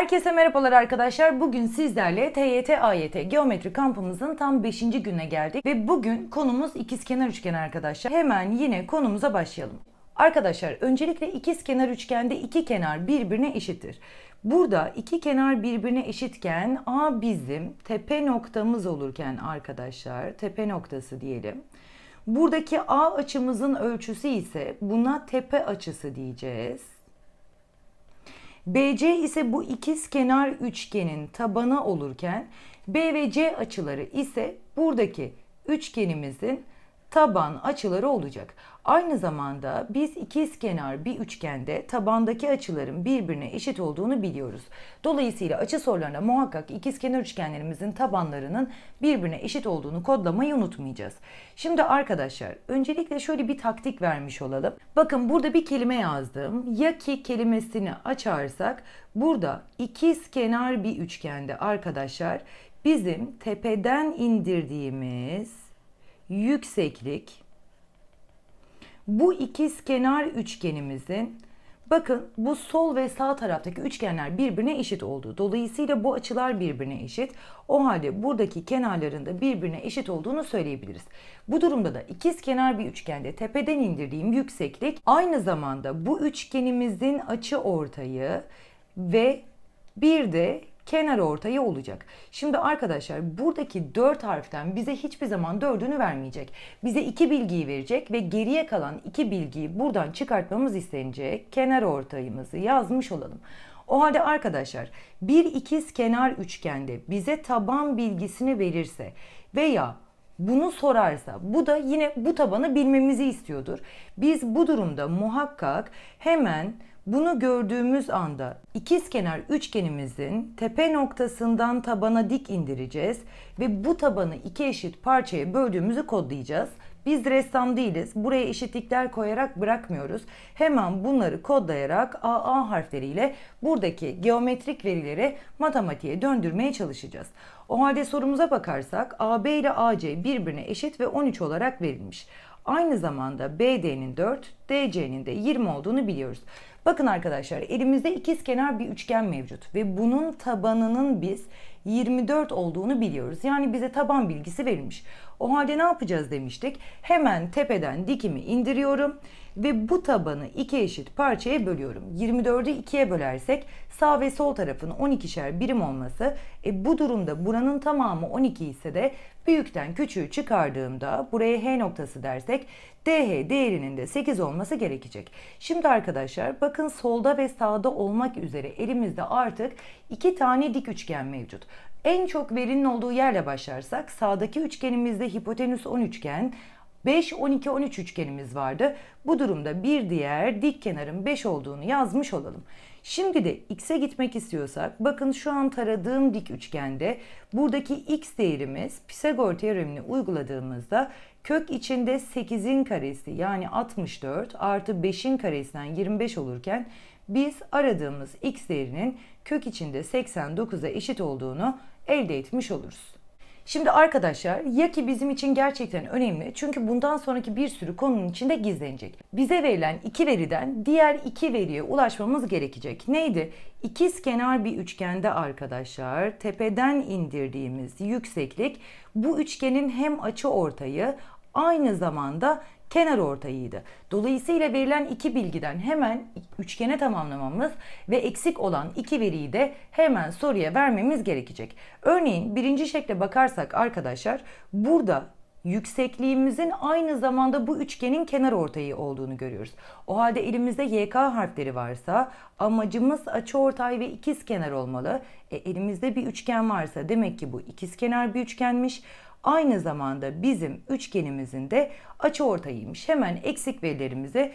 Herkese merhabalar arkadaşlar. Bugün sizlerle TYT AYT Geometri kampımızın tam 5. güne geldik ve bugün konumuz ikizkenar üçgen arkadaşlar. Hemen yine konumuza başlayalım. Arkadaşlar öncelikle ikizkenar üçgende iki kenar birbirine eşittir. Burada iki kenar birbirine eşitken A bizim tepe noktamız olurken arkadaşlar tepe noktası diyelim. Buradaki A açımızın ölçüsü ise buna tepe açısı diyeceğiz. BC ise bu ikiz kenar üçgenin tabanı olurken B ve C açıları ise buradaki üçgenimizin taban açıları olacak. Aynı zamanda biz ikizkenar bir üçgende tabandaki açıların birbirine eşit olduğunu biliyoruz. Dolayısıyla açı sorularına muhakkak ikizkenar üçgenlerimizin tabanlarının birbirine eşit olduğunu kodlamayı unutmayacağız. Şimdi arkadaşlar öncelikle şöyle bir taktik vermiş olalım. Bakın burada bir kelime yazdım. Ya ki kelimesini açarsak burada ikizkenar bir üçgende arkadaşlar bizim tepeden indirdiğimiz yükseklik bu ikiz kenar üçgenimizin bakın bu sol ve sağ taraftaki üçgenler birbirine eşit oldu. Dolayısıyla bu açılar birbirine eşit. O halde buradaki kenarlarında birbirine eşit olduğunu söyleyebiliriz. Bu durumda da ikiz kenar bir üçgende tepeden indirdiğim yükseklik aynı zamanda bu üçgenimizin açı ortayı ve bir de kenar ortayı olacak. Şimdi arkadaşlar buradaki 4 harften bize hiçbir zaman 4'ünü vermeyecek. Bize 2 bilgiyi verecek ve geriye kalan 2 bilgiyi buradan çıkartmamız istenecek. Kenar ortayımızı yazmış olalım. O halde arkadaşlar bir ikiz kenar üçgende bize taban bilgisini verirse veya bunu sorarsa bu da yine bu tabanı bilmemizi istiyordur. Biz bu durumda muhakkak hemen bunu gördüğümüz anda ikizkenar üçgenimizin tepe noktasından tabana dik indireceğiz ve bu tabanı iki eşit parçaya böldüğümüzü kodlayacağız. Biz ressam değiliz. Buraya eşitlikler koyarak bırakmıyoruz. Hemen bunları kodlayarak AA harfleriyle buradaki geometrik verileri matematiğe döndürmeye çalışacağız. O halde sorumuza bakarsak AB ile AC birbirine eşit ve 13 olarak verilmiş. Aynı zamanda BD'nin 4, DC'nin de 20 olduğunu biliyoruz. Bakın arkadaşlar elimizde ikizkenar bir üçgen mevcut ve bunun tabanının biz 24 olduğunu biliyoruz. Yani bize taban bilgisi verilmiş. O halde ne yapacağız demiştik? Hemen tepeden dikimi indiriyorum ve bu tabanı iki eşit parçaya bölüyorum. 24'ü ikiye bölersek sağ ve sol tarafın 12'şer birim olması e, bu durumda buranın tamamı 12 ise de büyükten küçüğü çıkardığımda buraya H noktası dersek DH değerinin de 8 olması gerekecek. Şimdi arkadaşlar bakın solda ve sağda olmak üzere elimizde artık iki tane dik üçgen mevcut. En çok verinin olduğu yerle başlarsak sağdaki üçgenimizde hipotenüs 13 üçgen, 5, 12, 13 üçgenimiz vardı. Bu durumda bir diğer dik kenarın 5 olduğunu yazmış olalım. Şimdi de x'e gitmek istiyorsak bakın şu an taradığım dik üçgende buradaki x değerimiz Pisagor teoremini uyguladığımızda kök içinde 8'in karesi yani 64 artı 5'in karesinden 25 olurken biz aradığımız x değerinin kök içinde 89'a eşit olduğunu elde etmiş oluruz. Şimdi arkadaşlar ya ki bizim için gerçekten önemli çünkü bundan sonraki bir sürü konunun içinde gizlenecek. Bize verilen iki veriden diğer iki veriye ulaşmamız gerekecek. Neydi? İkiz kenar bir üçgende arkadaşlar tepeden indirdiğimiz yükseklik bu üçgenin hem açı ortayı aynı zamanda kenar ortayıydı. Dolayısıyla verilen iki bilgiden hemen üçgene tamamlamamız ve eksik olan iki veriyi de hemen soruya vermemiz gerekecek. Örneğin birinci şekle bakarsak arkadaşlar burada yüksekliğimizin aynı zamanda bu üçgenin kenar ortayı olduğunu görüyoruz. O halde elimizde YK harfleri varsa amacımız açıortay ve ikiz kenar olmalı. E, elimizde bir üçgen varsa demek ki bu ikiz kenar bir üçgenmiş aynı zamanda bizim üçgenimizin de açı ortayıymış Hemen eksik verilerimizi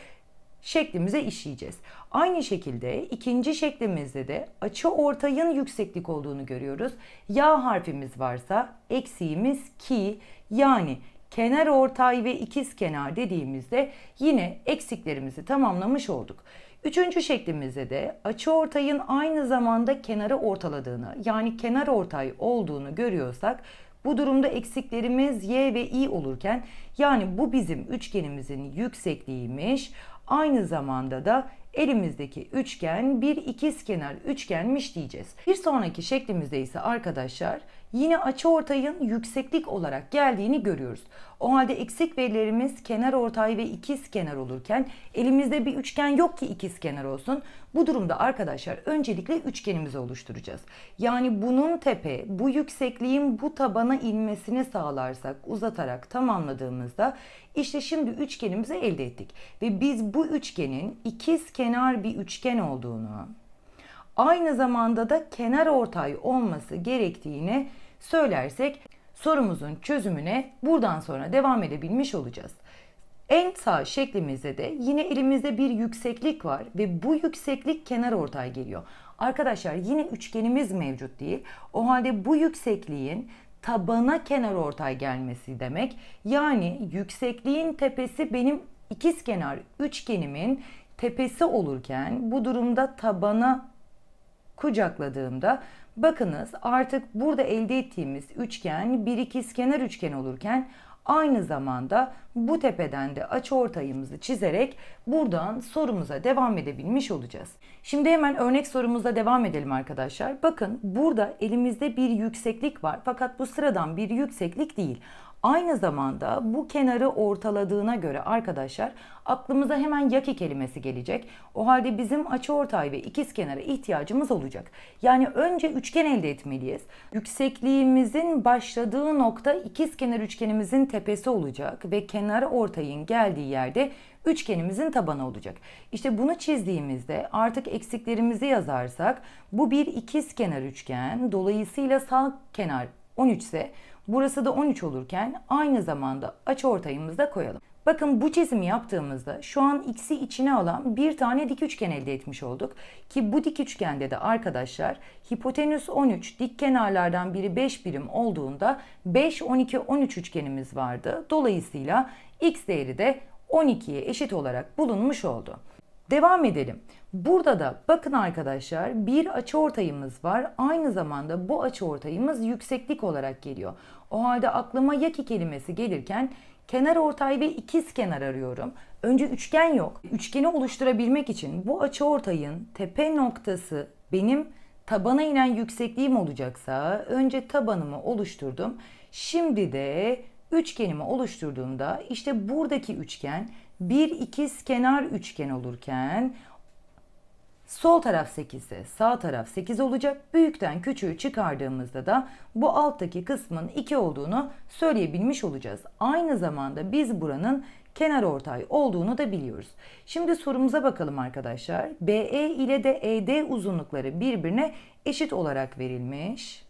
şeklimize işleyeceğiz. Aynı şekilde ikinci şeklimizde de açı ortayın yükseklik olduğunu görüyoruz. Ya harfimiz varsa eksiğimiz ki yani kenar ortay ve ikiz kenar dediğimizde yine eksiklerimizi tamamlamış olduk. Üçüncü şeklimizde de açı ortayın aynı zamanda kenarı ortaladığını yani kenar ortay olduğunu görüyorsak bu durumda eksiklerimiz y ve i olurken yani bu bizim üçgenimizin yüksekliğiymiş. Aynı zamanda da elimizdeki üçgen bir ikizkenar üçgenmiş diyeceğiz. Bir sonraki şeklimizde ise arkadaşlar yine açı ortayın yükseklik olarak geldiğini görüyoruz. O halde eksik verilerimiz kenar ortay ve ikiz kenar olurken elimizde bir üçgen yok ki ikiz kenar olsun. Bu durumda arkadaşlar öncelikle üçgenimizi oluşturacağız. Yani bunun tepe bu yüksekliğin bu tabana inmesini sağlarsak uzatarak tamamladığımızda işte şimdi üçgenimizi elde ettik. Ve biz bu üçgenin ikiz kenar bir üçgen olduğunu aynı zamanda da kenar ortay olması gerektiğini söylersek sorumuzun çözümüne buradan sonra devam edebilmiş olacağız. En sağ şeklimizde de yine elimizde bir yükseklik var ve bu yükseklik kenar ortay geliyor. Arkadaşlar yine üçgenimiz mevcut değil. O halde bu yüksekliğin tabana kenar ortay gelmesi demek. Yani yüksekliğin tepesi benim kenar üçgenimin tepesi olurken bu durumda tabana kucakladığımda Bakınız artık burada elde ettiğimiz üçgen bir ikizkenar üçgen olurken aynı zamanda bu tepeden de açıortayımızı çizerek buradan sorumuza devam edebilmiş olacağız. Şimdi hemen örnek sorumuza devam edelim arkadaşlar. Bakın burada elimizde bir yükseklik var fakat bu sıradan bir yükseklik değil. Aynı zamanda bu kenarı ortaladığına göre arkadaşlar aklımıza hemen yaki kelimesi gelecek. O halde bizim açıortay ve ikiz kenara ihtiyacımız olacak. Yani önce üçgen elde etmeliyiz. Yüksekliğimizin başladığı nokta ikiz kenar üçgenimizin tepesi olacak ve kenarı ortayın geldiği yerde üçgenimizin tabanı olacak. İşte bunu çizdiğimizde artık eksiklerimizi yazarsak bu bir ikiz kenar üçgen. Dolayısıyla sağ kenar 13 ise Burası da 13 olurken aynı zamanda aç ortayımızı da koyalım. Bakın bu çizimi yaptığımızda şu an x'i içine alan bir tane dik üçgen elde etmiş olduk. Ki bu dik üçgende de arkadaşlar hipotenüs 13 dik kenarlardan biri 5 birim olduğunda 5, 12, 13 üçgenimiz vardı. Dolayısıyla x değeri de 12'ye eşit olarak bulunmuş oldu. Devam edelim. Burada da bakın arkadaşlar bir açıortayımız var. Aynı zamanda bu açıortayımız yükseklik olarak geliyor. O halde aklıma yaki kelimesi gelirken kenar ortay ve ikiz kenar arıyorum. Önce üçgen yok. Üçgeni oluşturabilmek için bu açıortayın tepe noktası benim tabana inen yüksekliğim olacaksa önce tabanımı oluşturdum. Şimdi de üçgenimi oluşturduğumda işte buradaki üçgen bir ikiz kenar üçgen olurken sol taraf 8 ise sağ taraf 8 olacak. Büyükten küçüğü çıkardığımızda da bu alttaki kısmın 2 olduğunu söyleyebilmiş olacağız. Aynı zamanda biz buranın kenar ortay olduğunu da biliyoruz. Şimdi sorumuza bakalım arkadaşlar. BE ile de ED uzunlukları birbirine eşit olarak verilmiş.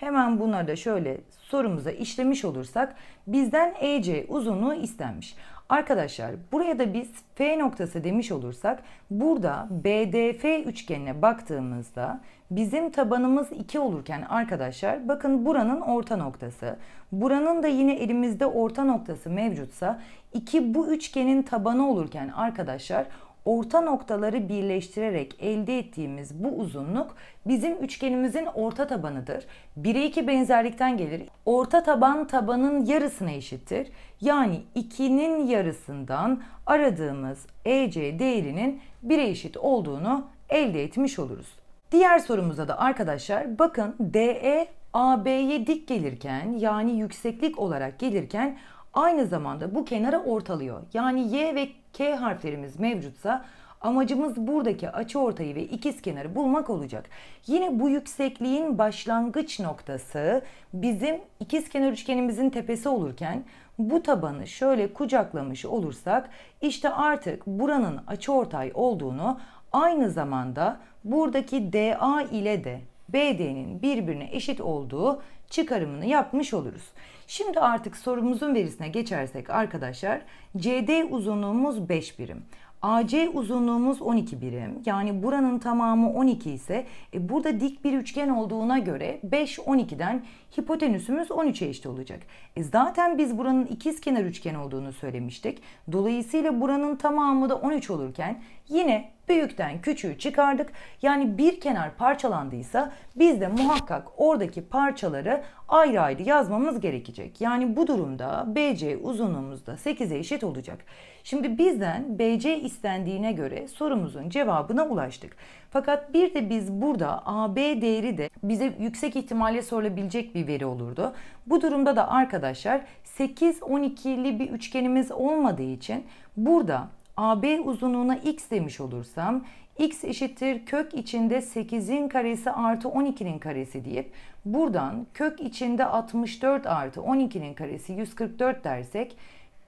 Hemen bunları da şöyle sorumuza işlemiş olursak bizden EC uzunluğu istenmiş. Arkadaşlar buraya da biz F noktası demiş olursak burada BDF üçgenine baktığımızda bizim tabanımız 2 olurken arkadaşlar bakın buranın orta noktası. Buranın da yine elimizde orta noktası mevcutsa 2 bu üçgenin tabanı olurken arkadaşlar orta noktaları birleştirerek elde ettiğimiz bu uzunluk bizim üçgenimizin orta tabanıdır. 1'e 2 benzerlikten gelir. Orta taban tabanın yarısına eşittir. Yani 2'nin yarısından aradığımız EC değerinin 1'e eşit olduğunu elde etmiş oluruz. Diğer sorumuza da arkadaşlar bakın DE AB'ye dik gelirken yani yükseklik olarak gelirken aynı zamanda bu kenara ortalıyor. Yani y ve k harflerimiz mevcutsa Amacımız buradaki açı ortayı ve ikiz kenarı bulmak olacak. Yine bu yüksekliğin başlangıç noktası bizim ikiz kenar üçgenimizin tepesi olurken bu tabanı şöyle kucaklamış olursak işte artık buranın açı ortay olduğunu aynı zamanda buradaki DA ile de BD'nin birbirine eşit olduğu çıkarımını yapmış oluruz. Şimdi artık sorumuzun verisine geçersek arkadaşlar CD uzunluğumuz 5 birim. AC uzunluğumuz 12 birim. Yani buranın tamamı 12 ise e, burada dik bir üçgen olduğuna göre 5 12'den hipotenüsümüz 13'e eşit olacak. E, zaten biz buranın ikiz kenar üçgen olduğunu söylemiştik. Dolayısıyla buranın tamamı da 13 olurken Yine büyükten küçüğü çıkardık. Yani bir kenar parçalandıysa biz de muhakkak oradaki parçaları ayrı ayrı yazmamız gerekecek. Yani bu durumda BC uzunluğumuzda 8'e eşit olacak. Şimdi bizden BC istendiğine göre sorumuzun cevabına ulaştık. Fakat bir de biz burada AB değeri de bize yüksek ihtimalle sorulabilecek bir veri olurdu. Bu durumda da arkadaşlar 8-12'li bir üçgenimiz olmadığı için burada AB uzunluğuna x demiş olursam x eşittir kök içinde 8'in karesi artı 12'nin karesi deyip buradan kök içinde 64 artı 12'nin karesi 144 dersek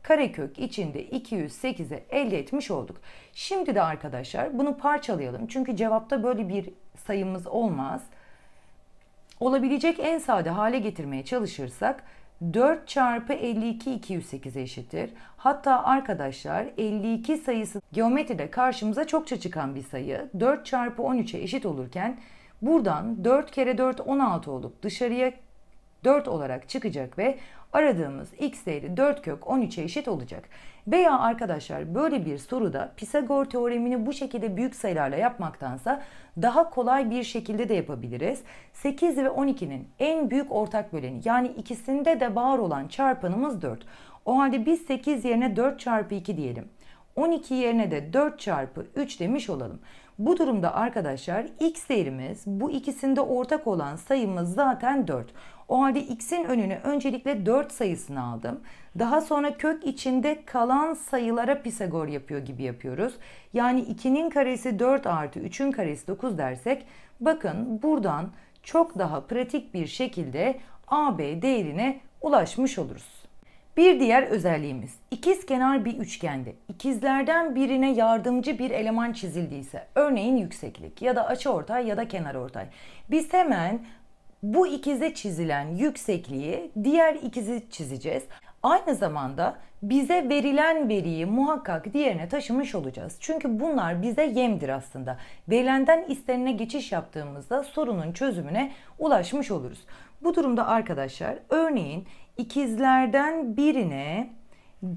karekök içinde 208'e elde etmiş olduk. Şimdi de arkadaşlar bunu parçalayalım. Çünkü cevapta böyle bir sayımız olmaz. Olabilecek en sade hale getirmeye çalışırsak 4 çarpı 52 208 eşittir. Hatta arkadaşlar 52 sayısı geometride karşımıza çokça çıkan bir sayı. 4 çarpı 13'e eşit olurken buradan 4 kere 4 16 olup dışarıya 4 olarak çıkacak ve aradığımız x değeri 4 kök 13'e eşit olacak. Veya arkadaşlar böyle bir soruda Pisagor teoremini bu şekilde büyük sayılarla yapmaktansa daha kolay bir şekilde de yapabiliriz. 8 ve 12'nin en büyük ortak böleni yani ikisinde de var olan çarpanımız 4. O halde biz 8 yerine 4 çarpı 2 diyelim. 12 yerine de 4 çarpı 3 demiş olalım. Bu durumda arkadaşlar x değerimiz bu ikisinde ortak olan sayımız zaten 4. O halde x'in önüne öncelikle 4 sayısını aldım. Daha sonra kök içinde kalan sayılara Pisagor yapıyor gibi yapıyoruz. Yani 2'nin karesi 4 artı 3'ün karesi 9 dersek bakın buradan çok daha pratik bir şekilde AB değerine ulaşmış oluruz. Bir diğer özelliğimiz ikiz kenar bir üçgende ikizlerden birine yardımcı bir eleman çizildiyse örneğin yükseklik ya da açı ortay ya da kenar ortay biz hemen bu ikize çizilen yüksekliği diğer ikizi çizeceğiz. Aynı zamanda bize verilen veriyi muhakkak diğerine taşımış olacağız. Çünkü bunlar bize yemdir aslında. Verilenden istenene geçiş yaptığımızda sorunun çözümüne ulaşmış oluruz. Bu durumda arkadaşlar örneğin ikizlerden birine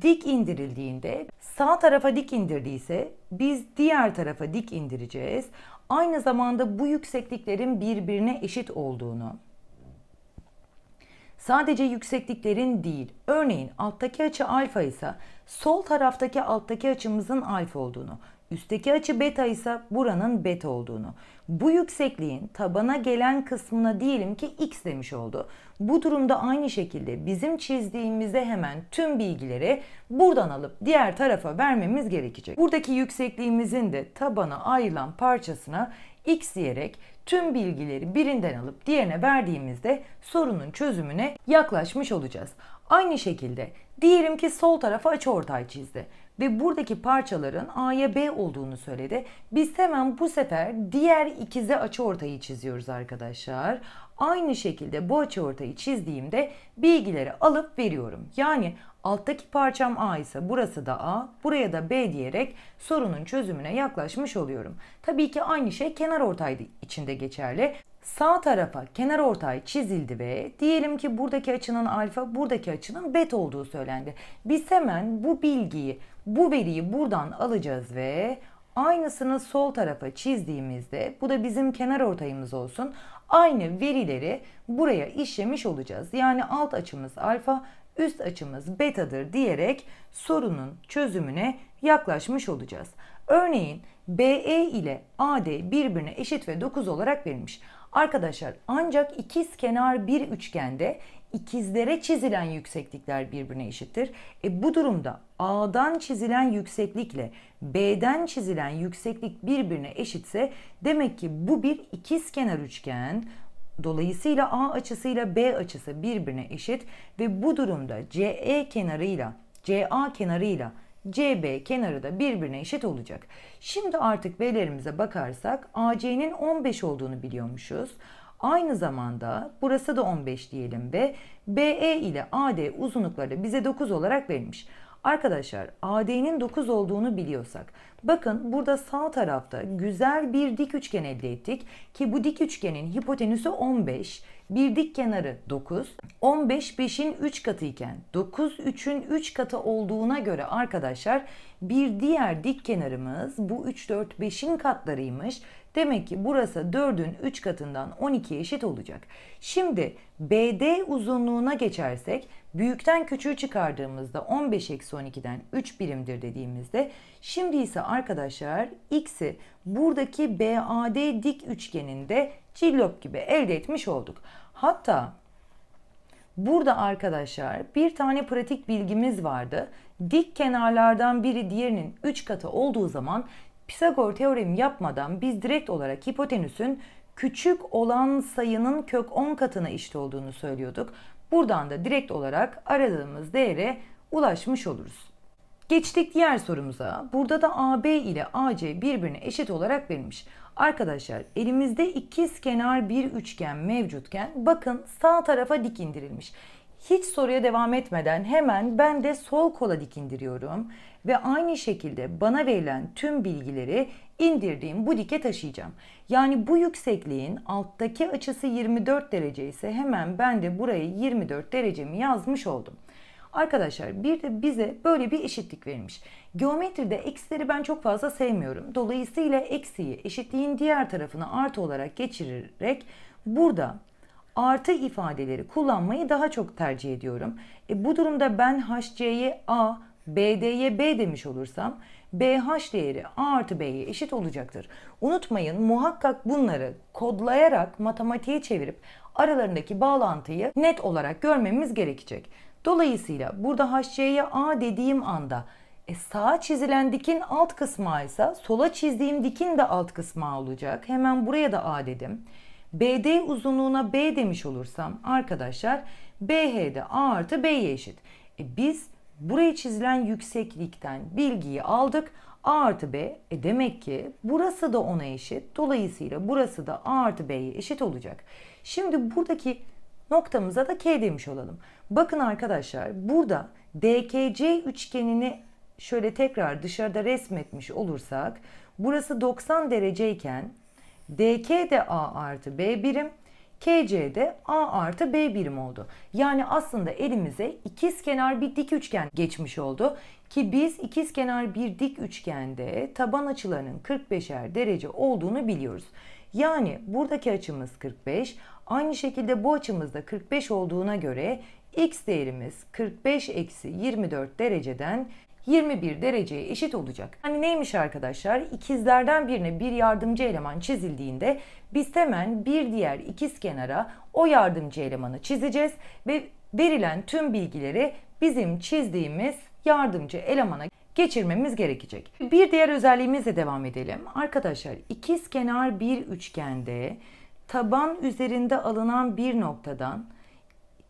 dik indirildiğinde sağ tarafa dik indirdiyse biz diğer tarafa dik indireceğiz aynı zamanda bu yüksekliklerin birbirine eşit olduğunu, sadece yüksekliklerin değil, örneğin alttaki açı alfa ise sol taraftaki alttaki açımızın alfa olduğunu, Üstteki açı beta ise buranın beta olduğunu. Bu yüksekliğin tabana gelen kısmına diyelim ki x demiş oldu. Bu durumda aynı şekilde bizim çizdiğimizde hemen tüm bilgileri buradan alıp diğer tarafa vermemiz gerekecek. Buradaki yüksekliğimizin de tabana ayrılan parçasına x diyerek tüm bilgileri birinden alıp diğerine verdiğimizde sorunun çözümüne yaklaşmış olacağız. Aynı şekilde diyelim ki sol tarafa açıortay çizdi ve buradaki parçaların A'ya B olduğunu söyledi. Biz hemen bu sefer diğer ikize açıortayı çiziyoruz arkadaşlar. Aynı şekilde bu ortayı çizdiğimde bilgileri alıp veriyorum. Yani alttaki parçam A ise burası da A, buraya da B diyerek sorunun çözümüne yaklaşmış oluyorum. Tabii ki aynı şey kenar ortay içinde geçerli. Sağ tarafa kenar ortay çizildi ve diyelim ki buradaki açının alfa, buradaki açının beta olduğu söylendi. Biz hemen bu bilgiyi, bu veriyi buradan alacağız ve aynısını sol tarafa çizdiğimizde bu da bizim kenar ortayımız olsun aynı verileri buraya işlemiş olacağız. Yani alt açımız alfa, üst açımız betadır diyerek sorunun çözümüne yaklaşmış olacağız. Örneğin BE ile AD birbirine eşit ve 9 olarak verilmiş. Arkadaşlar ancak ikiz kenar bir üçgende ikizlere çizilen yükseklikler birbirine eşittir. E bu durumda A'dan çizilen yükseklikle B'den çizilen yükseklik birbirine eşitse demek ki bu bir ikiz kenar üçgen. Dolayısıyla A açısıyla B açısı birbirine eşit ve bu durumda CE kenarıyla CA kenarıyla CB kenarı da birbirine eşit olacak. Şimdi artık B'lerimize bakarsak AC'nin 15 olduğunu biliyormuşuz. Aynı zamanda burası da 15 diyelim ve BE ile AD uzunlukları bize 9 olarak verilmiş. Arkadaşlar AD'nin 9 olduğunu biliyorsak bakın burada sağ tarafta güzel bir dik üçgen elde ettik ki bu dik üçgenin hipotenüsü 15 bir dik kenarı 9 15 5'in 3 katı iken 9 3'ün 3 katı olduğuna göre arkadaşlar bir diğer dik kenarımız bu 3 4 5'in katlarıymış Demek ki burası 4'ün 3 katından 12 eşit olacak. Şimdi BD uzunluğuna geçersek büyükten küçüğü çıkardığımızda 15 eksi 12'den 3 birimdir dediğimizde şimdi ise arkadaşlar x'i buradaki BAD dik üçgeninde cillop gibi elde etmiş olduk. Hatta Burada arkadaşlar bir tane pratik bilgimiz vardı. Dik kenarlardan biri diğerinin 3 katı olduğu zaman Pisagor teoremi yapmadan biz direkt olarak hipotenüsün küçük olan sayının kök 10 katına eşit olduğunu söylüyorduk. Buradan da direkt olarak aradığımız değere ulaşmış oluruz. Geçtik diğer sorumuza. Burada da AB ile AC birbirine eşit olarak verilmiş. Arkadaşlar elimizde ikiz kenar bir üçgen mevcutken bakın sağ tarafa dik indirilmiş hiç soruya devam etmeden hemen ben de sol kola dikindiriyorum ve aynı şekilde bana verilen tüm bilgileri indirdiğim bu dike taşıyacağım. Yani bu yüksekliğin alttaki açısı 24 derece ise hemen ben de burayı 24 derecemi yazmış oldum. Arkadaşlar bir de bize böyle bir eşitlik verilmiş. Geometride eksileri ben çok fazla sevmiyorum. Dolayısıyla eksiyi eşitliğin diğer tarafına artı olarak geçirerek burada artı ifadeleri kullanmayı daha çok tercih ediyorum. E, bu durumda ben HC'ye A, BD'ye B demiş olursam BH değeri A artı B'ye eşit olacaktır. Unutmayın muhakkak bunları kodlayarak matematiğe çevirip aralarındaki bağlantıyı net olarak görmemiz gerekecek. Dolayısıyla burada HC'ye A dediğim anda e, sağa çizilen dikin alt kısmı ise sola çizdiğim dikin de alt kısmı olacak. Hemen buraya da A dedim. BD uzunluğuna B demiş olursam arkadaşlar BH'de A artı B'ye eşit. E biz buraya çizilen yükseklikten bilgiyi aldık. A artı B e demek ki burası da ona eşit. Dolayısıyla burası da A artı B'ye eşit olacak. Şimdi buradaki noktamıza da K demiş olalım. Bakın arkadaşlar burada DKC üçgenini şöyle tekrar dışarıda resmetmiş olursak burası 90 dereceyken DK de A artı B birim. KC de A artı B birim oldu. Yani aslında elimize ikiz kenar bir dik üçgen geçmiş oldu. Ki biz ikiz kenar bir dik üçgende taban açılarının 45'er derece olduğunu biliyoruz. Yani buradaki açımız 45, aynı şekilde bu açımız da 45 olduğuna göre x değerimiz 45 eksi 24 dereceden 21 dereceye eşit olacak. Hani neymiş arkadaşlar? İkizlerden birine bir yardımcı eleman çizildiğinde biz hemen bir diğer ikiz kenara o yardımcı elemanı çizeceğiz ve verilen tüm bilgileri bizim çizdiğimiz yardımcı elemana geçirmemiz gerekecek. Bir diğer özelliğimizle devam edelim. Arkadaşlar ikiz kenar bir üçgende taban üzerinde alınan bir noktadan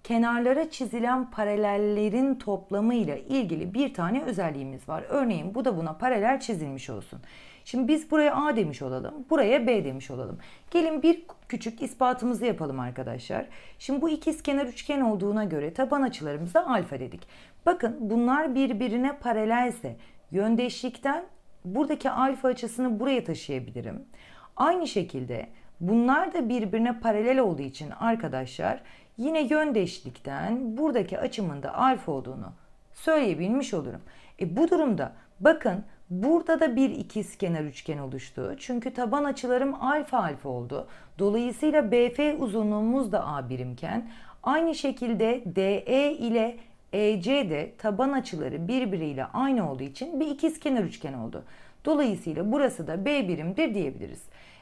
kenarlara çizilen paralellerin toplamıyla ilgili bir tane özelliğimiz var. Örneğin bu da buna paralel çizilmiş olsun. Şimdi biz buraya A demiş olalım, buraya B demiş olalım. Gelin bir küçük ispatımızı yapalım arkadaşlar. Şimdi bu ikiz kenar üçgen olduğuna göre taban açılarımıza alfa dedik. Bakın bunlar birbirine paralelse yöndeşlikten buradaki alfa açısını buraya taşıyabilirim. Aynı şekilde bunlar da birbirine paralel olduğu için arkadaşlar yine yön değişiklikten buradaki açımın da alfa olduğunu söyleyebilmiş olurum. E bu durumda bakın burada da bir ikiz kenar üçgen oluştu. Çünkü taban açılarım alfa alfa oldu. Dolayısıyla BF uzunluğumuz da A birimken aynı şekilde DE ile EC de taban açıları birbiriyle aynı olduğu için bir ikiz kenar üçgen oldu. Dolayısıyla burası da B birimdir diyebiliriz.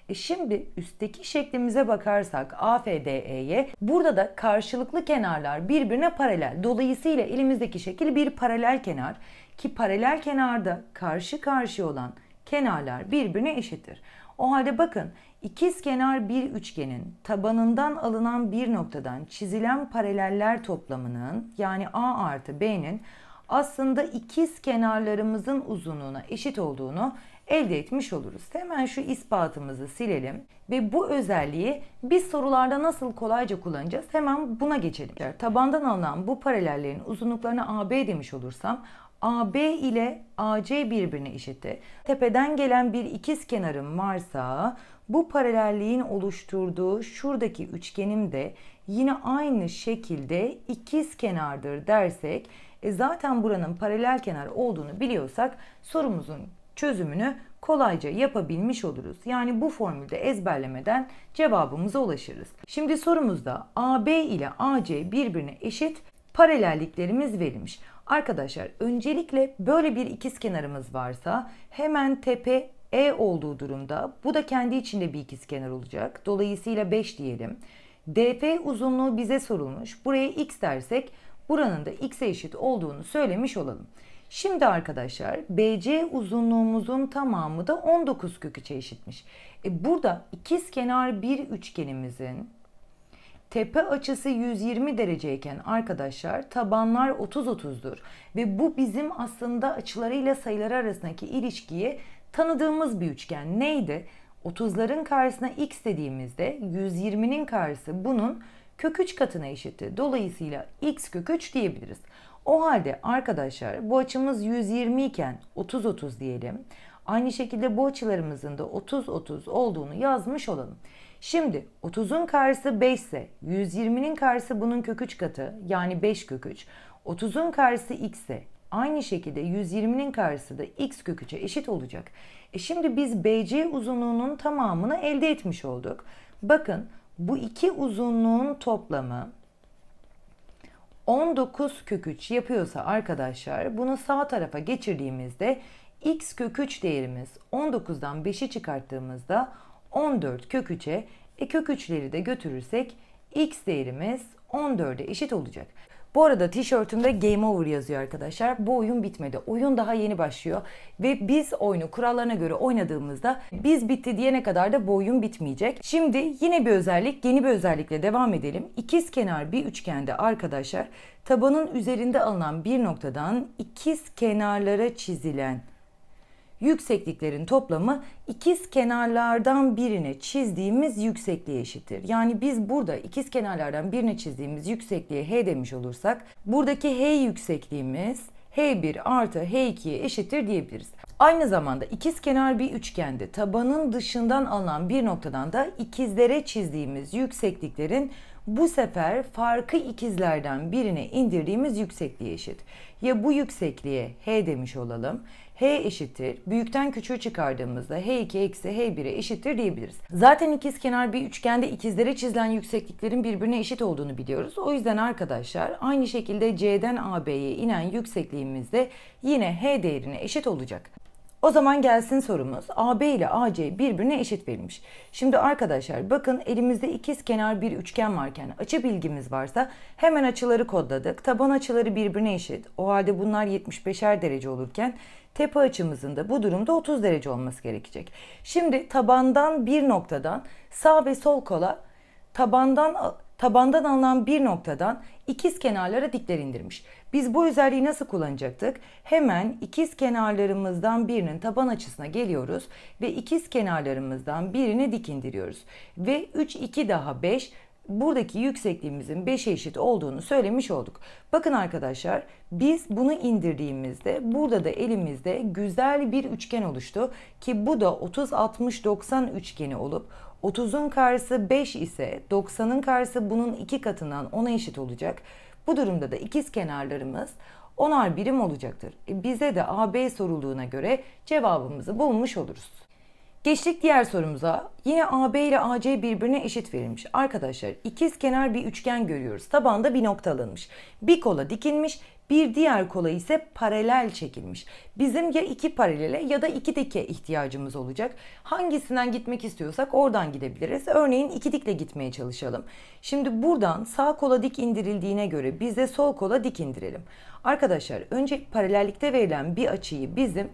E şimdi üstteki şeklimize bakarsak AFDE'ye burada da karşılıklı kenarlar birbirine paralel. Dolayısıyla elimizdeki şekil bir paralel kenar ki paralel kenarda karşı karşıya olan kenarlar birbirine eşittir. O halde bakın ikiz kenar bir üçgenin tabanından alınan bir noktadan çizilen paraleller toplamının yani A artı B'nin aslında ikiz kenarlarımızın uzunluğuna eşit olduğunu elde etmiş oluruz. Hemen şu ispatımızı silelim ve bu özelliği biz sorularda nasıl kolayca kullanacağız hemen buna geçelim. Tabandan alınan bu paralellerin uzunluklarını AB demiş olursam AB ile AC birbirine eşit. Tepeden gelen bir ikiz kenarım varsa bu paralelliğin oluşturduğu şuradaki üçgenim de yine aynı şekilde ikiz kenardır dersek e zaten buranın paralel kenar olduğunu biliyorsak sorumuzun çözümünü kolayca yapabilmiş oluruz. Yani bu formülde ezberlemeden cevabımıza ulaşırız. Şimdi sorumuzda AB ile AC birbirine eşit paralelliklerimiz verilmiş. Arkadaşlar öncelikle böyle bir ikiz kenarımız varsa hemen tepe E olduğu durumda bu da kendi içinde bir ikiz kenar olacak. Dolayısıyla 5 diyelim. DP uzunluğu bize sorulmuş. Buraya x dersek buranın da x'e eşit olduğunu söylemiş olalım. Şimdi arkadaşlar BC uzunluğumuzun tamamı da 19 köküçe eşitmiş. E burada ikiz bir üçgenimizin tepe açısı 120 dereceyken arkadaşlar tabanlar 30-30'dur. Ve bu bizim aslında açılarıyla sayıları arasındaki ilişkiyi tanıdığımız bir üçgen. Neydi? 30'ların karşısına x dediğimizde 120'nin karşısı bunun kök 3 katına eşitti. Dolayısıyla x kök 3 diyebiliriz. O halde arkadaşlar bu açımız 120 iken 30-30 diyelim. Aynı şekilde bu açılarımızın da 30-30 olduğunu yazmış olalım. Şimdi 30'un karşısı 5 ise 120'nin karşısı bunun kök 3 katı yani 5 kök 3. 30'un karşısı x ise aynı şekilde 120'nin karşısı da x köküçe eşit olacak. E şimdi biz BC uzunluğunun tamamını elde etmiş olduk. Bakın bu iki uzunluğun toplamı 19 kök 3 yapıyorsa arkadaşlar bunu sağ tarafa geçirdiğimizde x kök 3 değerimiz 19'dan 5'i çıkarttığımızda 14 kök 3'e e kök 3'leri de götürürsek x değerimiz 14'e eşit olacak. Bu arada tişörtümde Game Over yazıyor arkadaşlar. Bu oyun bitmedi. Oyun daha yeni başlıyor. Ve biz oyunu kurallarına göre oynadığımızda biz bitti diyene kadar da bu oyun bitmeyecek. Şimdi yine bir özellik, yeni bir özellikle devam edelim. İkiz kenar bir üçgende arkadaşlar tabanın üzerinde alınan bir noktadan ikiz kenarlara çizilen yüksekliklerin toplamı ikiz kenarlardan birine çizdiğimiz yüksekliğe eşittir. Yani biz burada ikiz kenarlardan birine çizdiğimiz yüksekliğe h demiş olursak buradaki h yüksekliğimiz H1 artı H2'ye eşittir diyebiliriz. Aynı zamanda ikiz kenar bir üçgende tabanın dışından alınan bir noktadan da ikizlere çizdiğimiz yüksekliklerin bu sefer farkı ikizlerden birine indirdiğimiz yüksekliğe eşit. Ya bu yüksekliğe H demiş olalım H eşittir. Büyükten küçüğü çıkardığımızda H2 eksi H1'e eşittir diyebiliriz. Zaten ikiz kenar bir üçgende ikizlere çizilen yüksekliklerin birbirine eşit olduğunu biliyoruz. O yüzden arkadaşlar aynı şekilde C'den AB'ye inen yüksekliğimizde yine H değerine eşit olacak. O zaman gelsin sorumuz. AB ile AC birbirine eşit verilmiş. Şimdi arkadaşlar bakın elimizde ikiz kenar bir üçgen varken açı bilgimiz varsa hemen açıları kodladık. Taban açıları birbirine eşit. O halde bunlar 75'er derece olurken Tepe açımızın da bu durumda 30 derece olması gerekecek. Şimdi tabandan bir noktadan sağ ve sol kola tabandan tabandan alınan bir noktadan ikiz kenarlara dikler indirmiş. Biz bu özelliği nasıl kullanacaktık? Hemen ikiz kenarlarımızdan birinin taban açısına geliyoruz ve ikiz kenarlarımızdan birini dik indiriyoruz. Ve 3, 2 daha 5, buradaki yüksekliğimizin 5'e eşit olduğunu söylemiş olduk. Bakın arkadaşlar biz bunu indirdiğimizde burada da elimizde güzel bir üçgen oluştu ki bu da 30-60-90 üçgeni olup 30'un karşısı 5 ise 90'ın karşısı bunun 2 katından 10'a eşit olacak. Bu durumda da ikiz kenarlarımız 10'ar birim olacaktır. E bize de AB sorulduğuna göre cevabımızı bulmuş oluruz. Geçtik diğer sorumuza. Yine AB ile AC birbirine eşit verilmiş. Arkadaşlar ikiz kenar bir üçgen görüyoruz. Tabanda bir nokta alınmış. Bir kola dikilmiş, bir diğer kola ise paralel çekilmiş. Bizim ya iki paralele ya da iki dike ihtiyacımız olacak. Hangisinden gitmek istiyorsak oradan gidebiliriz. Örneğin iki dikle gitmeye çalışalım. Şimdi buradan sağ kola dik indirildiğine göre biz de sol kola dik indirelim. Arkadaşlar önce paralellikte verilen bir açıyı bizim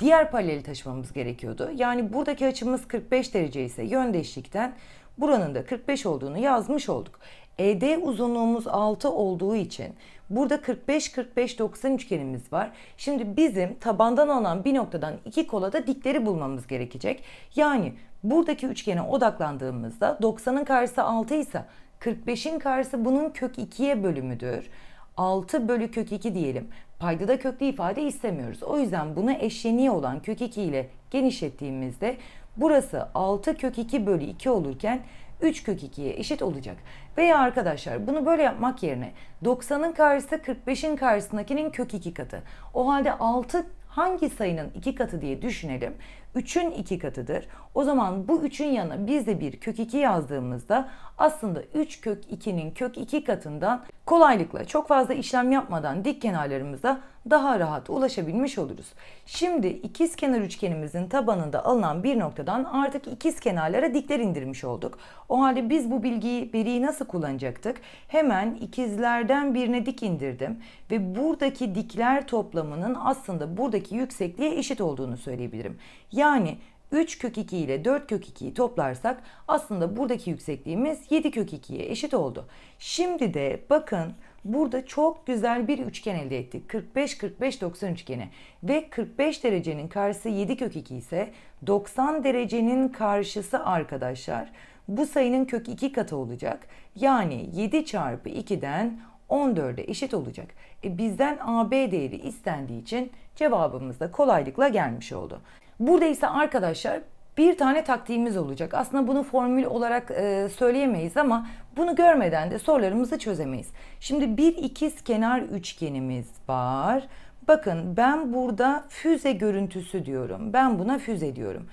diğer paraleli taşımamız gerekiyordu. Yani buradaki açımız 45 derece ise yön değişikten buranın da 45 olduğunu yazmış olduk. ED uzunluğumuz 6 olduğu için burada 45-45-90 üçgenimiz var. Şimdi bizim tabandan alınan bir noktadan iki kola da dikleri bulmamız gerekecek. Yani buradaki üçgene odaklandığımızda 90'ın karşısı 6 ise 45'in karşısı bunun kök 2'ye bölümüdür. 6 bölü kök 2 diyelim. Paydada köklü ifade istemiyoruz. O yüzden bunu eşleniği olan kök 2 ile genişlettiğimizde burası 6 kök 2 bölü 2 olurken 3 kök 2'ye eşit olacak. Veya arkadaşlar bunu böyle yapmak yerine 90'ın karşısı 45'in karşısındakinin kök 2 katı. O halde 6 hangi sayının iki katı diye düşünelim. 3'ün iki katıdır. O zaman bu 3'ün yanına biz de bir kök 2 yazdığımızda aslında 3 kök 2'nin kök 2 katından kolaylıkla çok fazla işlem yapmadan dik kenarlarımıza daha rahat ulaşabilmiş oluruz. Şimdi ikiz kenar üçgenimizin tabanında alınan bir noktadan artık ikiz kenarlara dikler indirmiş olduk. O halde biz bu bilgiyi, beriyi nasıl kullanacaktık? Hemen ikizlerden birine dik indirdim ve buradaki dikler toplamının aslında buradaki yüksekliğe eşit olduğunu söyleyebilirim. Yani 3 kök 2 ile 4 kök 2'yi toplarsak aslında buradaki yüksekliğimiz 7 kök 2'ye eşit oldu. Şimdi de bakın Burada çok güzel bir üçgen elde ettik. 45-45-90 üçgeni ve 45 derecenin karşısı 7 kök 2 ise 90 derecenin karşısı arkadaşlar bu sayının kök 2 katı olacak. Yani 7 çarpı 2'den 14'e eşit olacak. E bizden AB değeri istendiği için cevabımız da kolaylıkla gelmiş oldu. Burada ise arkadaşlar bir tane taktiğimiz olacak. Aslında bunu formül olarak e, söyleyemeyiz ama bunu görmeden de sorularımızı çözemeyiz. Şimdi bir ikiz kenar üçgenimiz var. Bakın ben burada füze görüntüsü diyorum. Ben buna füze diyorum.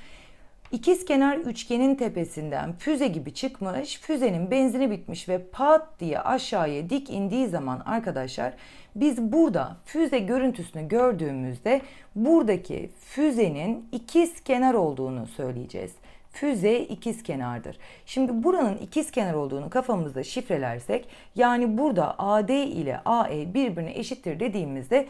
İkizkenar üçgenin tepesinden füze gibi çıkmış, füzenin benzini bitmiş ve pat diye aşağıya dik indiği zaman arkadaşlar biz burada füze görüntüsünü gördüğümüzde buradaki füzenin ikizkenar olduğunu söyleyeceğiz. Füze ikizkenardır. Şimdi buranın ikizkenar olduğunu kafamızda şifrelersek yani burada AD ile AE birbirine eşittir dediğimizde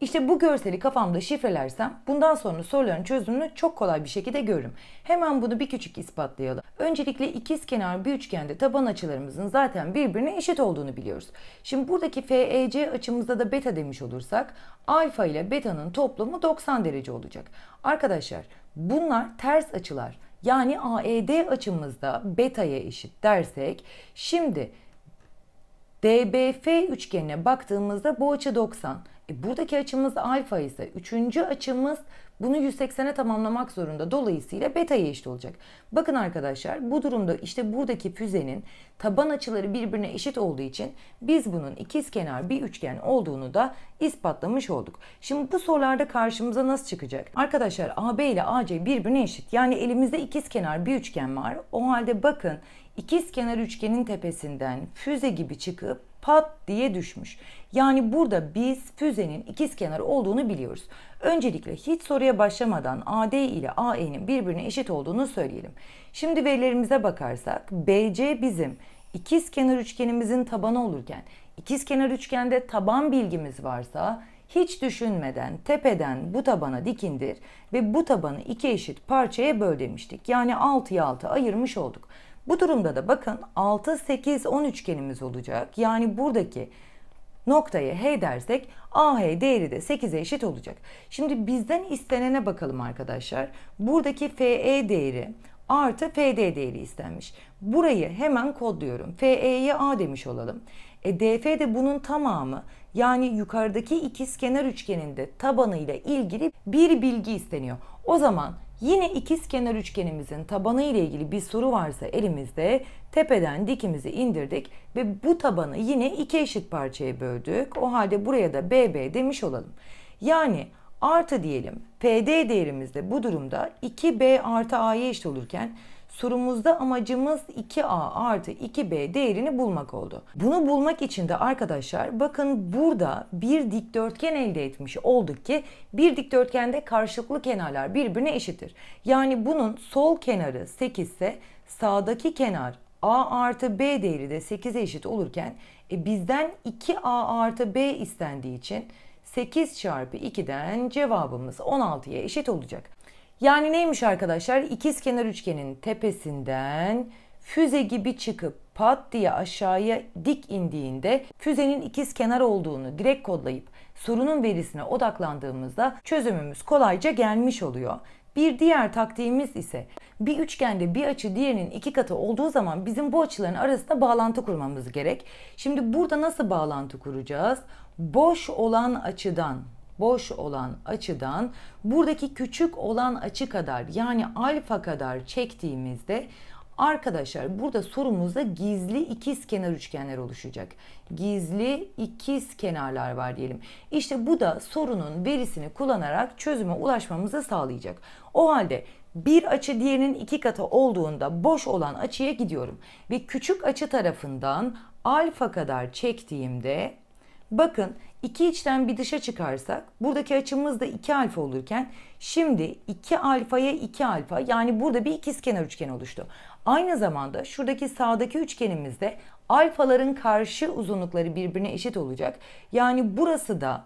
işte bu görseli kafamda şifrelersem bundan sonra soruların çözümünü çok kolay bir şekilde görürüm. Hemen bunu bir küçük ispatlayalım. Öncelikle ikiz kenar bir üçgende taban açılarımızın zaten birbirine eşit olduğunu biliyoruz. Şimdi buradaki FEC açımızda da beta demiş olursak alfa ile beta'nın toplamı 90 derece olacak. Arkadaşlar bunlar ters açılar. Yani AED açımızda beta'ya eşit dersek şimdi DBF üçgenine baktığımızda bu açı 90 e, buradaki açımız alfa ise üçüncü açımız bunu 180'e tamamlamak zorunda. Dolayısıyla beta'ya eşit olacak. Bakın arkadaşlar bu durumda işte buradaki füzenin taban açıları birbirine eşit olduğu için biz bunun ikizkenar bir üçgen olduğunu da ispatlamış olduk. Şimdi bu sorularda karşımıza nasıl çıkacak? Arkadaşlar AB ile AC birbirine eşit. Yani elimizde ikizkenar bir üçgen var. O halde bakın ikizkenar üçgenin tepesinden füze gibi çıkıp pat diye düşmüş. Yani burada biz füzenin ikiz kenarı olduğunu biliyoruz. Öncelikle hiç soruya başlamadan AD ile AE'nin birbirine eşit olduğunu söyleyelim. Şimdi verilerimize bakarsak BC bizim ikiz kenar üçgenimizin tabanı olurken ikiz kenar üçgende taban bilgimiz varsa hiç düşünmeden tepeden bu tabana dikindir ve bu tabanı iki eşit parçaya böl demiştik. Yani 6'ya 6 ayırmış olduk. Bu durumda da bakın 6, 8, 10 üçgenimiz olacak. Yani buradaki noktayı h dersek AH değeri de 8'e eşit olacak. Şimdi bizden istenene bakalım arkadaşlar. Buradaki FE değeri artı FD değeri istenmiş. Burayı hemen kodluyorum. FE'ye A demiş olalım. E, DF de bunun tamamı yani yukarıdaki ikiz kenar üçgeninde tabanıyla ilgili bir bilgi isteniyor. O zaman Yine ikiz kenar üçgenimizin tabanı ile ilgili bir soru varsa elimizde tepeden dikimizi indirdik ve bu tabanı yine iki eşit parçaya böldük. O halde buraya da BB demiş olalım. Yani artı diyelim PD değerimizde bu durumda 2B artı A'ya eşit olurken Sorumuzda amacımız 2A artı 2B değerini bulmak oldu. Bunu bulmak için de arkadaşlar bakın burada bir dikdörtgen elde etmiş olduk ki bir dikdörtgende karşılıklı kenarlar birbirine eşittir. Yani bunun sol kenarı 8 ise sağdaki kenar A artı B değeri de 8'e eşit olurken e bizden 2A artı B istendiği için 8 çarpı 2'den cevabımız 16'ya eşit olacak. Yani neymiş arkadaşlar? İkiz kenar üçgenin tepesinden füze gibi çıkıp pat diye aşağıya dik indiğinde füzenin ikiz kenar olduğunu direkt kodlayıp sorunun verisine odaklandığımızda çözümümüz kolayca gelmiş oluyor. Bir diğer taktiğimiz ise bir üçgende bir açı diğerinin iki katı olduğu zaman bizim bu açıların arasında bağlantı kurmamız gerek. Şimdi burada nasıl bağlantı kuracağız? Boş olan açıdan boş olan açıdan buradaki küçük olan açı kadar yani alfa kadar çektiğimizde Arkadaşlar burada sorumuzda gizli ikiz kenar üçgenler oluşacak. Gizli ikiz kenarlar var diyelim. İşte bu da sorunun verisini kullanarak çözüme ulaşmamızı sağlayacak. O halde bir açı diğerinin iki katı olduğunda boş olan açıya gidiyorum. Ve küçük açı tarafından alfa kadar çektiğimde Bakın iki içten bir dışa çıkarsak buradaki açımız da 2 alfa olurken şimdi 2 alfaya 2 alfa yani burada bir ikizkenar üçgen oluştu. Aynı zamanda şuradaki sağdaki üçgenimizde alfaların karşı uzunlukları birbirine eşit olacak. Yani burası da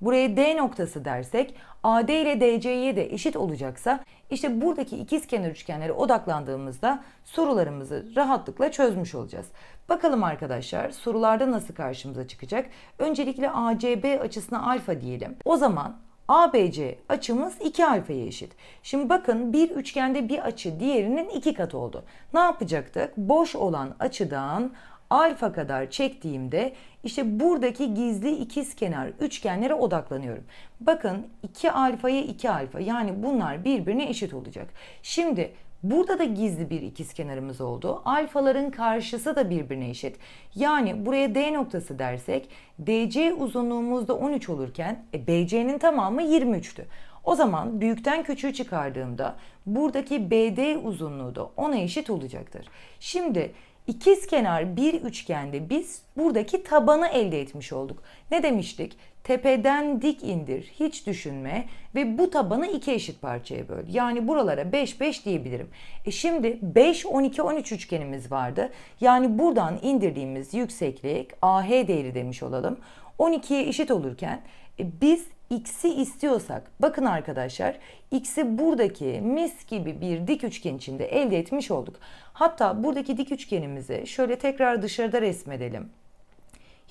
buraya D noktası dersek AD ile DC'ye de eşit olacaksa işte buradaki ikizkenar üçgenlere odaklandığımızda sorularımızı rahatlıkla çözmüş olacağız. Bakalım arkadaşlar sorularda nasıl karşımıza çıkacak? Öncelikle ACB açısına alfa diyelim. O zaman ABC açımız 2 alfaya eşit. Şimdi bakın bir üçgende bir açı diğerinin 2 katı oldu. Ne yapacaktık? Boş olan açıdan alfa kadar çektiğimde işte buradaki gizli ikizkenar üçgenlere odaklanıyorum. Bakın 2 alfaya 2 alfa yani bunlar birbirine eşit olacak. Şimdi Burada da gizli bir ikiz kenarımız oldu. Alfaların karşısı da birbirine eşit. Yani buraya D noktası dersek DC uzunluğumuzda 13 olurken e, BC'nin tamamı 23'tü. O zaman büyükten küçüğü çıkardığımda buradaki BD uzunluğu da 10'a eşit olacaktır. Şimdi ikiz kenar bir üçgende biz buradaki tabanı elde etmiş olduk. Ne demiştik? Tepeden dik indir, hiç düşünme ve bu tabanı iki eşit parçaya böl. Yani buralara 5 5 diyebilirim. E şimdi 5 12 13 üçgenimiz vardı. Yani buradan indirdiğimiz yükseklik AH değeri demiş olalım. 12'ye eşit olurken e, biz x'i istiyorsak bakın arkadaşlar x'i buradaki mis gibi bir dik üçgen içinde elde etmiş olduk. Hatta buradaki dik üçgenimizi şöyle tekrar dışarıda resmedelim.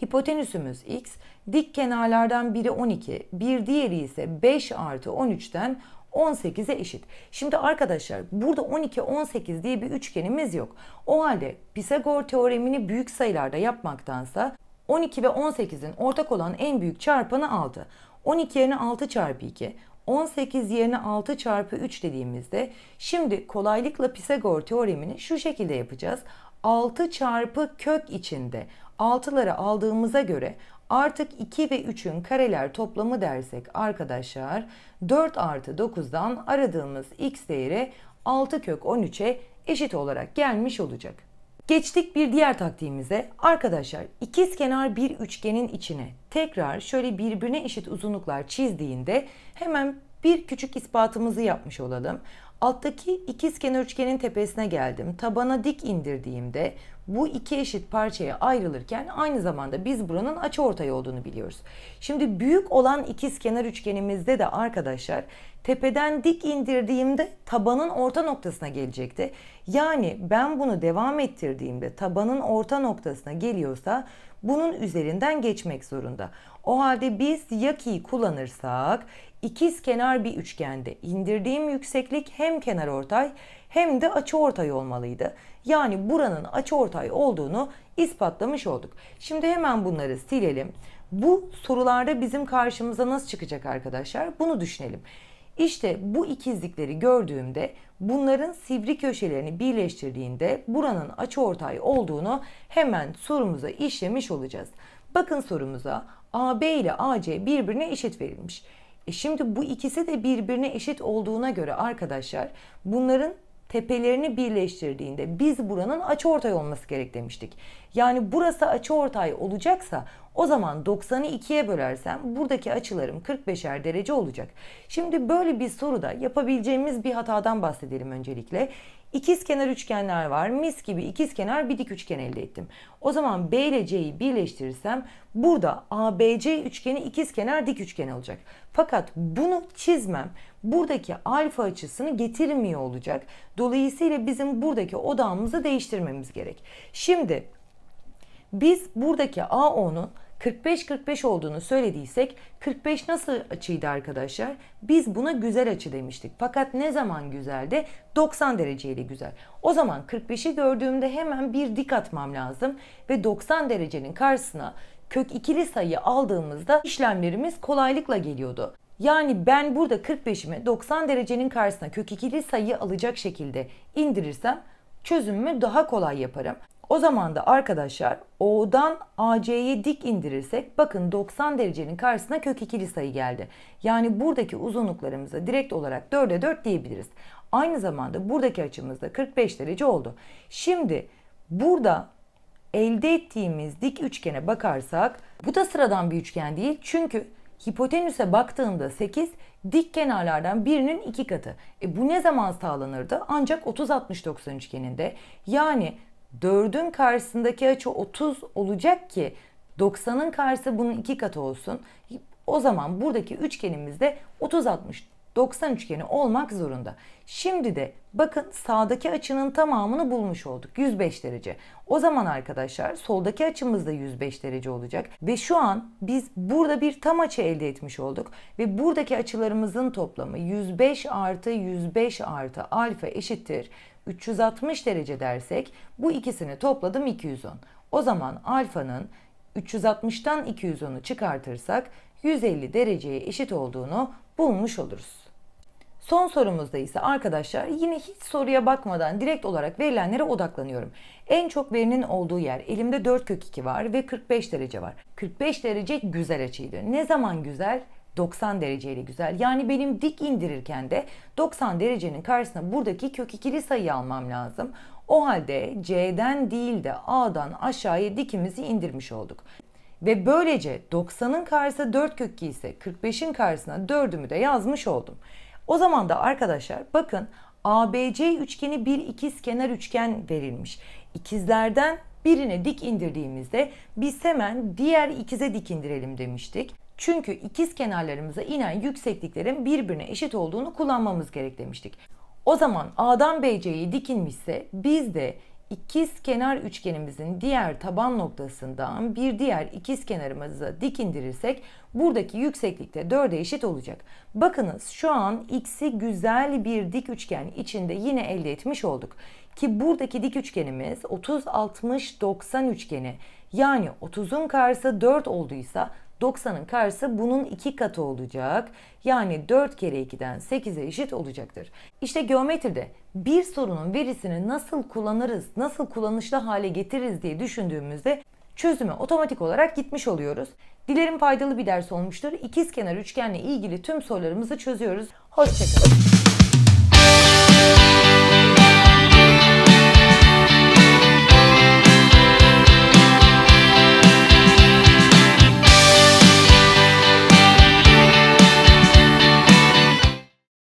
Hipotenüsümüz x, dik kenarlardan biri 12, bir diğeri ise 5 artı 13'ten 18'e eşit. Şimdi arkadaşlar burada 12 18 diye bir üçgenimiz yok. O halde Pisagor teoremini büyük sayılarda yapmaktansa 12 ve 18'in ortak olan en büyük çarpanı 6. 12 yerine 6 çarpı 2, 18 yerine 6 çarpı 3 dediğimizde şimdi kolaylıkla Pisagor teoremini şu şekilde yapacağız. 6 çarpı kök içinde 6'ları aldığımıza göre artık 2 ve 3'ün kareler toplamı dersek arkadaşlar 4 artı 9'dan aradığımız x değeri 6 kök 13'e eşit olarak gelmiş olacak. Geçtik bir diğer taktiğimize. Arkadaşlar ikiz kenar bir üçgenin içine tekrar şöyle birbirine eşit uzunluklar çizdiğinde hemen bir küçük ispatımızı yapmış olalım. Alttaki ikiz kenar üçgenin tepesine geldim. Tabana dik indirdiğimde bu iki eşit parçaya ayrılırken aynı zamanda biz buranın açı ortayı olduğunu biliyoruz. Şimdi büyük olan ikiz kenar üçgenimizde de arkadaşlar tepeden dik indirdiğimde tabanın orta noktasına gelecekti. Yani ben bunu devam ettirdiğimde tabanın orta noktasına geliyorsa bunun üzerinden geçmek zorunda. O halde biz yakiyi kullanırsak ikiz kenar bir üçgende indirdiğim yükseklik hem kenar ortay hem de açı ortay olmalıydı. Yani buranın açıortay olduğunu ispatlamış olduk. Şimdi hemen bunları silelim. Bu sorularda bizim karşımıza nasıl çıkacak arkadaşlar? Bunu düşünelim. İşte bu ikizlikleri gördüğümde bunların sivri köşelerini birleştirdiğinde buranın açıortay olduğunu hemen sorumuza işlemiş olacağız. Bakın sorumuza AB ile AC birbirine eşit verilmiş. E şimdi bu ikisi de birbirine eşit olduğuna göre arkadaşlar bunların tepelerini birleştirdiğinde biz buranın açıortay olması gerek demiştik. Yani burası açıortay olacaksa o zaman 90'ı 2'ye bölersem buradaki açılarım 45'er derece olacak. Şimdi böyle bir soruda yapabileceğimiz bir hatadan bahsedelim öncelikle. İkiz kenar üçgenler var. Mis gibi ikiz kenar bir dik üçgen elde ettim. O zaman B ile C'yi birleştirirsem burada ABC üçgeni ikiz kenar dik üçgen olacak. Fakat bunu çizmem buradaki alfa açısını getirmiyor olacak. Dolayısıyla bizim buradaki odamızı değiştirmemiz gerek. Şimdi biz buradaki AON'un 45-45 olduğunu söylediysek 45 nasıl açıydı arkadaşlar? Biz buna güzel açı demiştik. Fakat ne zaman güzel 90 dereceyle güzel. O zaman 45'i gördüğümde hemen bir dik atmam lazım ve 90 derecenin karşısına kök ikili sayı aldığımızda işlemlerimiz kolaylıkla geliyordu. Yani ben burada 45'imi 90 derecenin karşısına kök ikili sayı alacak şekilde indirirsem çözümümü daha kolay yaparım. O zaman da arkadaşlar O'dan AC'ye dik indirirsek bakın 90 derecenin karşısına kök ikili sayı geldi. Yani buradaki uzunluklarımıza direkt olarak 4'e 4 diyebiliriz. Aynı zamanda buradaki açımız da 45 derece oldu. Şimdi burada elde ettiğimiz dik üçgene bakarsak bu da sıradan bir üçgen değil. Çünkü hipotenüse baktığımda 8 dik kenarlardan birinin iki katı. E bu ne zaman sağlanırdı? Ancak 30-60-90 üçgeninde. Yani 4'ün karşısındaki açı 30 olacak ki 90'ın karşısı bunun iki katı olsun. O zaman buradaki üçgenimizde 30 60 90 üçgeni olmak zorunda. Şimdi de bakın sağdaki açının tamamını bulmuş olduk. 105 derece. O zaman arkadaşlar soldaki açımız da 105 derece olacak. Ve şu an biz burada bir tam açı elde etmiş olduk. Ve buradaki açılarımızın toplamı 105 artı 105 artı alfa eşittir 360 derece dersek bu ikisini topladım 210. O zaman alfanın 360'tan 210'u çıkartırsak 150 dereceye eşit olduğunu bulmuş oluruz. Son sorumuzda ise arkadaşlar yine hiç soruya bakmadan direkt olarak verilenlere odaklanıyorum. En çok verinin olduğu yer elimde 4 kök 2 var ve 45 derece var. 45 derece güzel açıydı. Ne zaman güzel? 90 dereceyle güzel. Yani benim dik indirirken de 90 derecenin karşısına buradaki kök ikili sayıyı almam lazım. O halde C'den değil de A'dan aşağıya dikimizi indirmiş olduk. Ve böylece 90'ın karşısına 4 kök 2 ise 45'in karşısına 4'ümü de yazmış oldum. O zaman da arkadaşlar bakın ABC üçgeni bir ikiz kenar üçgen verilmiş. İkizlerden birine dik indirdiğimizde biz hemen diğer ikize dik indirelim demiştik. Çünkü ikiz kenarlarımıza inen yüksekliklerin birbirine eşit olduğunu kullanmamız gerek demiştik. O zaman A'dan BC'ye dikinmişse biz de ikiz kenar üçgenimizin diğer taban noktasından bir diğer ikiz kenarımıza dikindirirsek buradaki yükseklik de 4'e eşit olacak. Bakınız şu an x'i güzel bir dik üçgen içinde yine elde etmiş olduk. Ki buradaki dik üçgenimiz 30-60-90 üçgeni yani 30'un karşısı 4 olduysa 90'ın karşısı bunun 2 katı olacak. Yani 4 kere 2'den 8'e eşit olacaktır. İşte geometride bir sorunun verisini nasıl kullanırız, nasıl kullanışlı hale getiririz diye düşündüğümüzde çözüme otomatik olarak gitmiş oluyoruz. Dilerim faydalı bir ders olmuştur. İkizkenar üçgenle ilgili tüm sorularımızı çözüyoruz. Hoşçakalın.